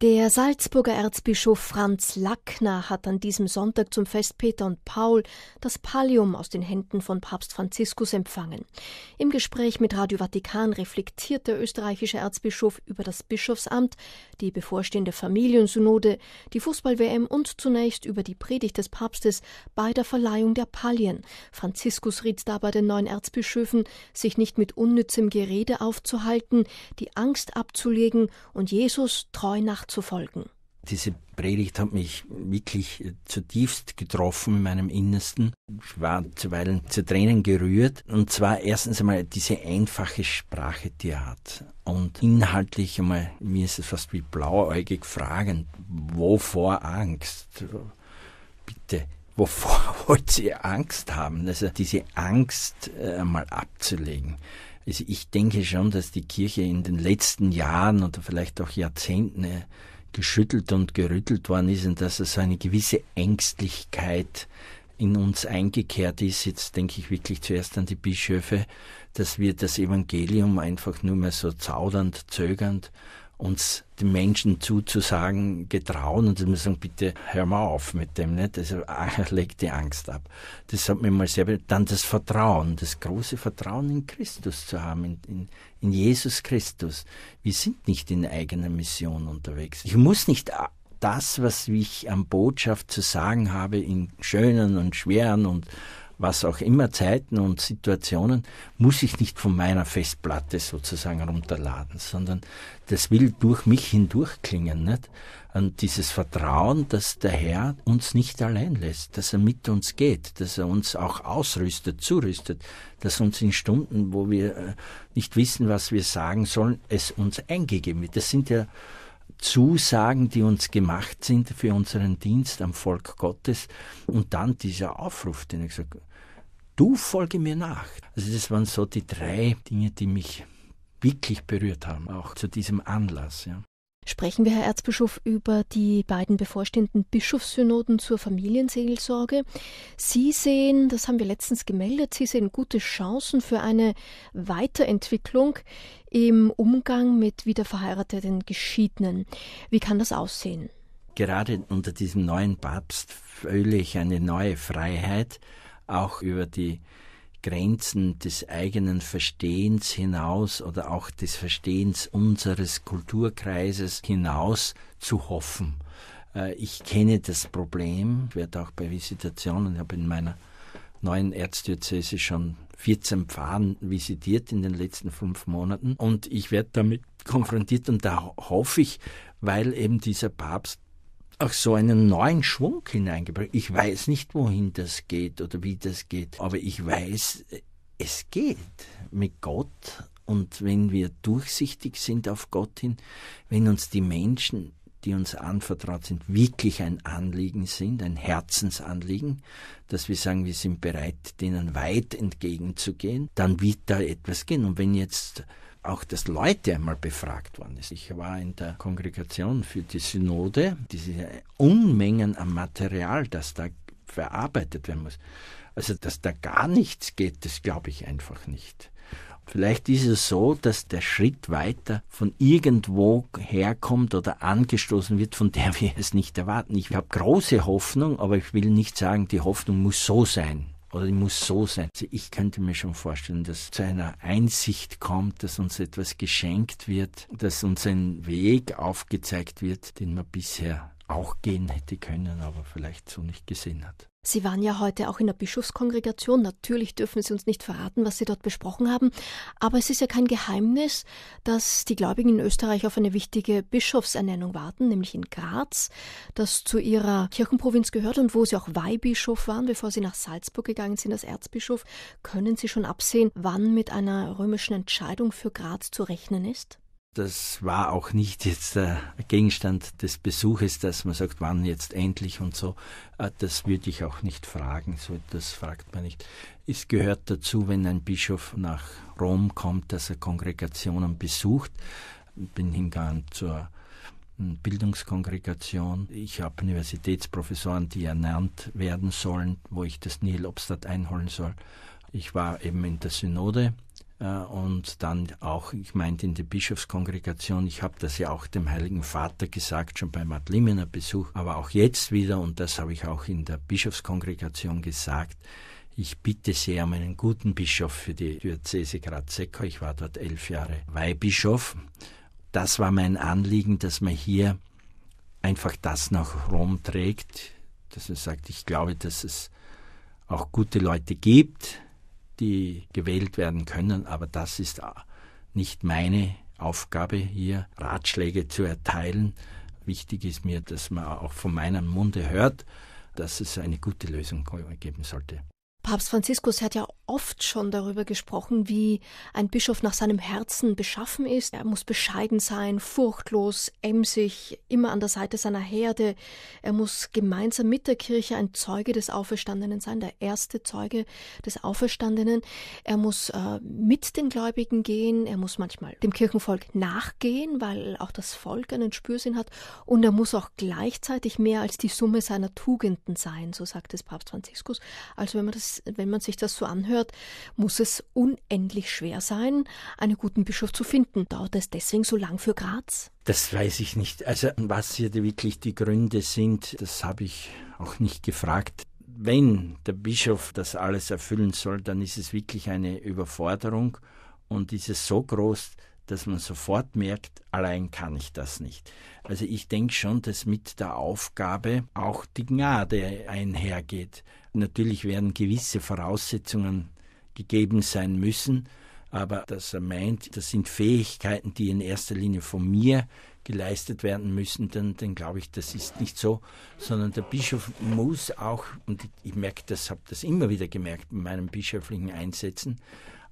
Der Salzburger Erzbischof Franz Lackner hat an diesem Sonntag zum Fest Peter und Paul das Pallium aus den Händen von Papst Franziskus empfangen. Im Gespräch mit Radio Vatikan reflektiert der österreichische Erzbischof über das Bischofsamt, die bevorstehende Familiensynode, die Fußball-WM und zunächst über die Predigt des Papstes bei der Verleihung der Pallien. Franziskus riet dabei den neuen Erzbischöfen, sich nicht mit unnützem Gerede aufzuhalten, die Angst abzulegen und Jesus treu nach nachzufolgen. Diese Predigt hat mich wirklich äh, zutiefst getroffen in meinem Innersten. Ich war zuweilen zu Tränen gerührt. Und zwar erstens einmal diese einfache Sprache, die er hat. Und inhaltlich einmal, mir ist es fast wie blauäugig fragend, wovor Angst? Bitte, wovor wollt ihr Angst haben? Also diese Angst äh, einmal abzulegen. Also ich denke schon, dass die Kirche in den letzten Jahren oder vielleicht auch Jahrzehnten äh, geschüttelt und gerüttelt worden ist und dass es eine gewisse Ängstlichkeit in uns eingekehrt ist, jetzt denke ich wirklich zuerst an die Bischöfe, dass wir das Evangelium einfach nur mehr so zaudernd, zögernd uns den Menschen zuzusagen, getrauen und wir sagen, bitte hör mal auf mit dem, nicht? Ne? Äh, also leg die Angst ab. Das hat mir mal selber, Dann das Vertrauen, das große Vertrauen in Christus zu haben, in, in, in Jesus Christus. Wir sind nicht in eigener Mission unterwegs. Ich muss nicht äh, das, was ich an Botschaft zu sagen habe, in schönen und schweren und was auch immer, Zeiten und Situationen, muss ich nicht von meiner Festplatte sozusagen runterladen, sondern das will durch mich hindurch klingen. Nicht? Und dieses Vertrauen, dass der Herr uns nicht allein lässt, dass er mit uns geht, dass er uns auch ausrüstet, zurüstet, dass uns in Stunden, wo wir äh, nicht wissen, was wir sagen sollen, es uns eingegeben wird. Das sind ja Zusagen, die uns gemacht sind für unseren Dienst am Volk Gottes und dann dieser Aufruf, den ich gesagt du folge mir nach. Also das waren so die drei Dinge, die mich wirklich berührt haben, auch zu diesem Anlass. Ja. Sprechen wir, Herr Erzbischof, über die beiden bevorstehenden Bischofssynoden zur Familienseelsorge. Sie sehen, das haben wir letztens gemeldet, Sie sehen gute Chancen für eine Weiterentwicklung im Umgang mit wiederverheirateten Geschiedenen. Wie kann das aussehen? Gerade unter diesem neuen Papst fühle ich eine neue Freiheit, auch über die Grenzen des eigenen Verstehens hinaus oder auch des Verstehens unseres Kulturkreises hinaus zu hoffen. Äh, ich kenne das Problem, ich werde auch bei Visitationen, ich habe in meiner neuen Erzdiözese schon 14 Pfarren visitiert in den letzten fünf Monaten und ich werde damit konfrontiert und da hoffe ich, weil eben dieser Papst auch so einen neuen Schwung hineingebracht. Ich weiß nicht, wohin das geht oder wie das geht, aber ich weiß, es geht mit Gott. Und wenn wir durchsichtig sind auf Gott hin, wenn uns die Menschen, die uns anvertraut sind, wirklich ein Anliegen sind, ein Herzensanliegen, dass wir sagen, wir sind bereit, denen weit entgegenzugehen, dann wird da etwas gehen. Und wenn jetzt auch dass Leute einmal befragt worden sind. Ich war in der Kongregation für die Synode, diese Unmengen an Material, das da verarbeitet werden muss. Also, dass da gar nichts geht, das glaube ich einfach nicht. Vielleicht ist es so, dass der Schritt weiter von irgendwo herkommt oder angestoßen wird, von der wir es nicht erwarten. Ich habe große Hoffnung, aber ich will nicht sagen, die Hoffnung muss so sein oder die muss so sein. Also ich könnte mir schon vorstellen, dass zu einer Einsicht kommt, dass uns etwas geschenkt wird, dass uns ein Weg aufgezeigt wird, den man bisher auch gehen hätte können, aber vielleicht so nicht gesehen hat. Sie waren ja heute auch in der Bischofskongregation. Natürlich dürfen Sie uns nicht verraten, was Sie dort besprochen haben. Aber es ist ja kein Geheimnis, dass die Gläubigen in Österreich auf eine wichtige Bischofsernennung warten, nämlich in Graz, das zu ihrer Kirchenprovinz gehört und wo Sie auch Weihbischof waren, bevor Sie nach Salzburg gegangen sind als Erzbischof. Können Sie schon absehen, wann mit einer römischen Entscheidung für Graz zu rechnen ist? das war auch nicht jetzt der Gegenstand des Besuches, dass man sagt, wann jetzt endlich und so. Äh, das würde ich auch nicht fragen, so das fragt man nicht. Es gehört dazu, wenn ein Bischof nach Rom kommt, dass er Kongregationen besucht. Ich bin hingegangen zur hm, Bildungskongregation. Ich habe Universitätsprofessoren, die ernannt werden sollen, wo ich das Nihil Obstadt einholen soll. Ich war eben in der Synode äh, und dann auch, ich meinte in der Bischofskongregation, ich habe das ja auch dem Heiligen Vater gesagt, schon beim Adliminer Besuch, aber auch jetzt wieder, und das habe ich auch in der Bischofskongregation gesagt, ich bitte sehr um einen guten Bischof für die Diözese Graz-Seckau. Ich war dort elf Jahre Weihbischof. Das war mein Anliegen, dass man hier einfach das nach Rom trägt, dass man sagt, ich glaube, dass es auch gute Leute gibt, die gewählt werden können, aber das ist äh, nicht meine Aufgabe hier, Ratschläge zu erteilen. Wichtig ist mir, dass man auch von meinem Munde hört, dass es eine gute Lösung geben sollte. Papst Franziskus hat ja oft schon darüber gesprochen, wie ein Bischof nach seinem Herzen beschaffen ist. Er muss bescheiden sein, furchtlos, emsig, immer an der Seite seiner Herde. Er muss gemeinsam mit der Kirche ein Zeuge des Auferstandenen sein, der erste Zeuge des Auferstandenen. Er muss äh, mit den Gläubigen gehen. Er muss manchmal dem Kirchenvolk nachgehen, weil auch das Volk einen Spürsinn hat. Und er muss auch gleichzeitig mehr als die Summe seiner Tugenden sein, so sagt es Papst Franziskus. Also wenn man das wenn man sich das so anhört, muss es unendlich schwer sein, einen guten Bischof zu finden. Dauert es deswegen so lang für Graz? Das weiß ich nicht. Also was hier wirklich die Gründe sind, das habe ich auch nicht gefragt wenn der Bischof das alles erfüllen soll, dann ist es wirklich eine Überforderung und ist es so groß, dass man sofort merkt, allein kann ich das nicht. Also ich denke schon, dass mit der Aufgabe auch die Gnade einhergeht. Natürlich werden gewisse Voraussetzungen gegeben sein müssen, aber dass er meint, das sind Fähigkeiten, die in erster Linie von mir geleistet werden müssen, dann, dann glaube ich, das ist nicht so, sondern der Bischof muss auch, und ich merke das, habe das immer wieder gemerkt in meinen bischöflichen Einsätzen,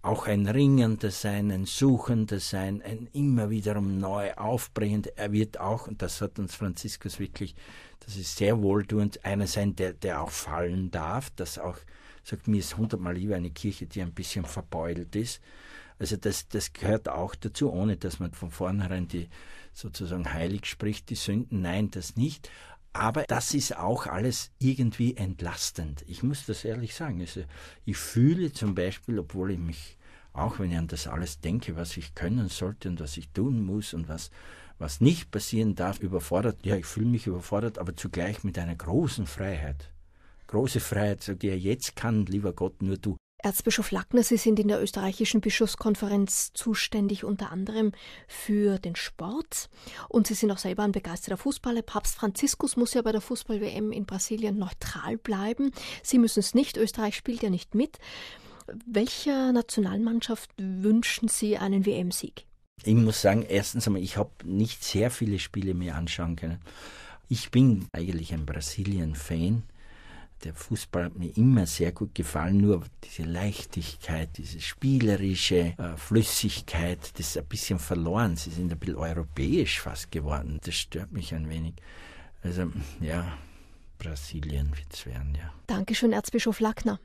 auch ein ringendes Sein, ein suchendes Sein, ein immer wiederum neu aufbringendes. Er wird auch, und das hat uns Franziskus wirklich, das ist sehr wohltuend, einer sein, der, der auch fallen darf, das auch sagt, mir ist hundertmal lieber eine Kirche, die ein bisschen verbeult ist. Also das, das gehört auch dazu, ohne dass man von vornherein die sozusagen heilig spricht, die Sünden. Nein, das nicht. Aber das ist auch alles irgendwie entlastend. Ich muss das ehrlich sagen. Also ich fühle zum Beispiel, obwohl ich mich, auch wenn ich an das alles denke, was ich können sollte und was ich tun muss und was, was nicht passieren darf, überfordert. Ja, ich fühle mich überfordert, aber zugleich mit einer großen Freiheit. Große Freiheit, sage ich, jetzt kann, lieber Gott, nur du. Erzbischof Lackner, Sie sind in der österreichischen Bischofskonferenz zuständig unter anderem für den Sport und Sie sind auch selber ein begeisterter Fußballer. Papst Franziskus muss ja bei der Fußball-WM in Brasilien neutral bleiben. Sie müssen es nicht, Österreich spielt ja nicht mit. Welcher Nationalmannschaft wünschen Sie einen WM-Sieg? Ich muss sagen, erstens einmal, ich habe nicht sehr viele Spiele mir anschauen können. Ich bin eigentlich ein Brasilien-Fan der Fußball hat mir immer sehr gut gefallen, nur diese Leichtigkeit, diese spielerische äh, Flüssigkeit, das ist ein bisschen verloren. Sie sind ein bisschen europäisch fast geworden. Das stört mich ein wenig. Also ja, Brasilien wird es werden, ja. Dankeschön, Erzbischof Lackner.